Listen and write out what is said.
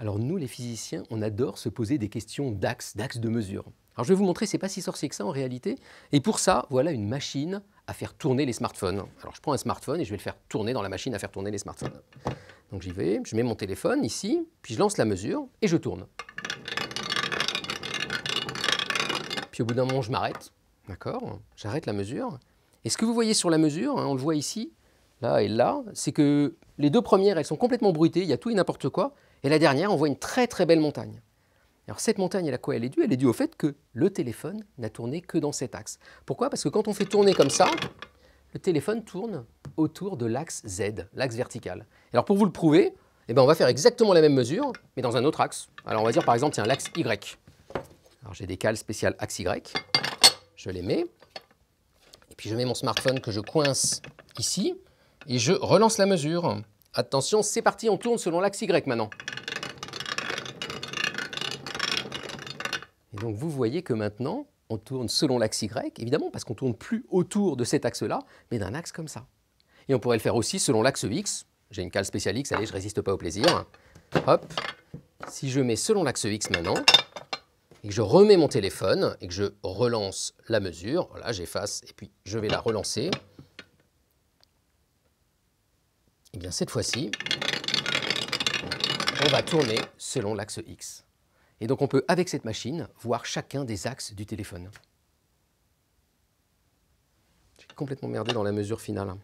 Alors nous, les physiciens, on adore se poser des questions d'axes, d'axes de mesure. Alors je vais vous montrer, c'est pas si sorcier que ça en réalité. Et pour ça, voilà une machine à faire tourner les smartphones. Alors je prends un smartphone et je vais le faire tourner dans la machine à faire tourner les smartphones. Donc j'y vais, je mets mon téléphone ici, puis je lance la mesure et je tourne. Puis au bout d'un moment, je m'arrête. D'accord J'arrête la mesure. Et ce que vous voyez sur la mesure, hein, on le voit ici, là et là, c'est que les deux premières, elles sont complètement bruitées, il y a tout et n'importe quoi. Et la dernière, on voit une très très belle montagne. Alors cette montagne, à quoi elle est due Elle est due au fait que le téléphone n'a tourné que dans cet axe. Pourquoi Parce que quand on fait tourner comme ça, le téléphone tourne autour de l'axe Z, l'axe vertical. Alors pour vous le prouver, eh ben on va faire exactement la même mesure, mais dans un autre axe. Alors on va dire par exemple, tiens, l'axe Y. Alors j'ai des cales spéciales axe Y, je les mets, et puis je mets mon smartphone que je coince ici, et je relance la mesure. Attention, c'est parti, on tourne selon l'axe Y maintenant. Et donc vous voyez que maintenant, on tourne selon l'axe Y, évidemment, parce qu'on ne tourne plus autour de cet axe-là, mais d'un axe comme ça. Et on pourrait le faire aussi selon l'axe X. J'ai une cale spéciale X, allez, je ne résiste pas au plaisir. Hop. Si je mets selon l'axe X maintenant, et que je remets mon téléphone, et que je relance la mesure, voilà, j'efface, et puis je vais la relancer. Et eh bien cette fois-ci, on va tourner selon l'axe X. Et donc on peut, avec cette machine, voir chacun des axes du téléphone. Je suis complètement merdé dans la mesure finale.